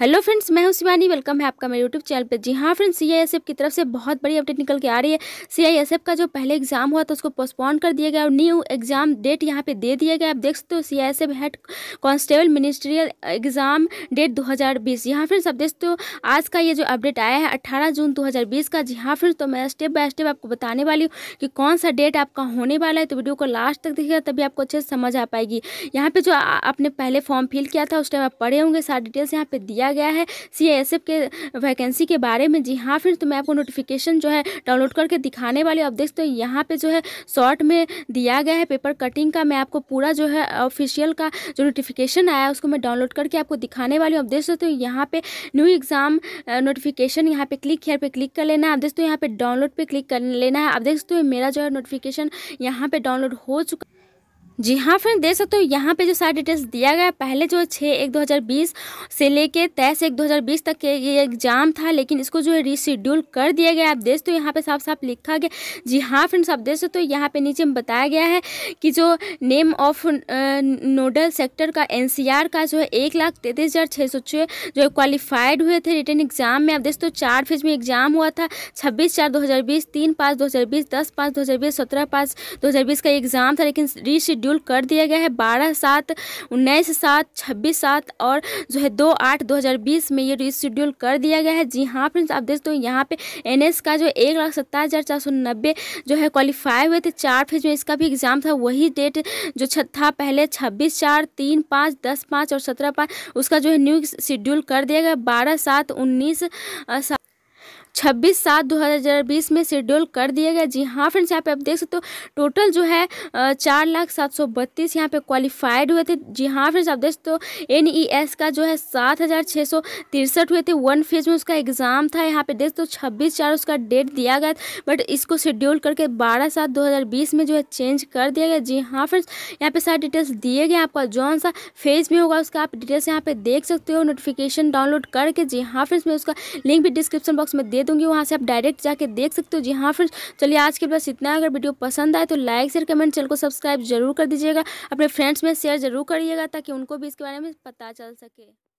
hello friends मैं हूं Shivani welcome है आपका मेरे यूट्यूब चैनल पे जी हाँ फ्रेंड्स सीआईएसएफ की तरफ से बहुत बड़ी अपडेट निकल के आ रही है सीआईएसएफ का जो पहले एग्जाम हुआ था उसको पोस्टपोन कर दिया गया और न्यू एग्जाम डेट यहाँ पे दे दिया गया आप देख सकते हो CISF head constable ministerial exam date दो हज़ार फ्रेंड्स आप देख सकते हो आज का ये जो अपडेट आया है अट्ठारह जून दो का जी हाँ फ्रेंड्स तो मैं स्टेप बाय स्टेप आपको बताने वाली हूँ कि कौन सा डेट आपका होने वाला है तो वीडियो को लास्ट तक देखिएगा तभी आपको अच्छे से समझ आ पाएगी यहाँ पर जो आपने पहले फॉर्म फिल किया था उस टाइम आप पढ़े होंगे सारी डिटेल्स यहाँ पर दिया किया गया है सी के वैकेंसी के बारे में जी हाँ फिर तो मैं आपको नोटिफिकेशन जो है डाउनलोड करके दिखाने वाली अब देख तो यहाँ पर जो है शॉर्ट में दिया गया है पेपर कटिंग का मैं आपको पूरा जो है ऑफिशियल का जो नोटिफिकेशन आया उसको मैं डाउनलोड करके आपको दिखाने वाली हूँ अब देख सकते हो यहाँ पे न्यू एग्जाम नोटिफिकेशन यहाँ पे क्लिक हेयर पे क्लिक कर लेना है आप देख सकते हो यहाँ पे डाउनलोड पे क्लिक कर लेना है आप देख सकते हो मेरा जो है नोटिफिकेशन यहाँ पे डाउनलोड हो चुका जी हाँ फ्रेंड देख सकते हो यहाँ पे जो सारा डिटेल्स दिया गया पहले जो छः एक 2020 से लेके तेईस एक 2020 तक के ये एग्जाम था लेकिन इसको जो है रिशेड्यूल कर दिया गया आप देख सकते हो यहाँ पे साफ साफ लिखा गया जी हाँ फ्रेंड्स आप देख सकते हो यहाँ पे नीचे में बताया गया है कि जो नेम ऑफ नोडल सेक्टर का एन का जो है एक लाख तैंतीस हज़ार छः सौ छः जो है क्वालिफाइड हुए थे रिटर्न एग्जाम में आप देख सकते हो चार फेज में एग्जाम हुआ था छब्बीस चार दो हज़ार बीस तीन पाँच दो हज़ार बीस दस पाँच दो हज़ार बीस सत्रह पाँच दो हज़ार बीस का एग्जाम था लेकिन रिशेड्यूल शेड्यूल कर दिया गया है बारह सात उन्नीस सात छब्बीस सात और जो है दो आठ दो हज़ार बीस में ये रिशेड्यूल कर दिया गया है जी हाँ फ्रेंड्स आप देखते हो यहाँ पे एन का जो एक लाख सत्ताईस हज़ार चार सौ नब्बे जो है क्वालिफाई हुए थे चार फेज में इसका भी एग्ज़ाम था वही डेट जो था पहले छब्बीस चार तीन पाँच दस पाँच और सत्रह पाँच उसका जो है न्यू शेड्यूल कर दिया गया बारह सात उन्नीस छब्बीस सात दो हज़ार बीस में शेड्यूल कर दिया गया जी हाँ फ्रेंड्स यहाँ पे आप देख सकते हो टोटल जो है चार लाख सात सौ बत्तीस यहाँ पे क्वालिफाइड हुए थे जी हाँ फ्रेंड्स आप देख सकते हो एन ई एस का जो है सात हज़ार छः सौ तिरसठ हुए थे वन फेज में उसका एग्ज़ाम था यहाँ पे देख सकते हो छब्बीस चार उसका डेट दिया गया बट इसको शेड्यूल करके बारह सात दो हज़ार बीस में जो है चेंज कर दिया गया जी हाँ फ्रेंड्स यहाँ पे सारे डिटेल्स दिए गए आपका जौन सा फेज में होगा उसका आप डिटेल्स यहाँ पे देख सकते हो नोटिफिकेशन डाउनलोड करके जी हाँ फ्रेंड्स मैं उसका लिंक भी डिस्क्रिप्शन बॉक्स में मैं दे दूंगी वहाँ से आप डायरेक्ट जाके देख सकते हो जी हाँ फिर चलिए आज के बस इतना अगर वीडियो पसंद आए तो लाइक शेयर कमेंट चैनल को सब्सक्राइब जरूर कर दीजिएगा अपने फ्रेंड्स में शेयर जरूर करिएगा ताकि उनको भी इसके बारे में पता चल सके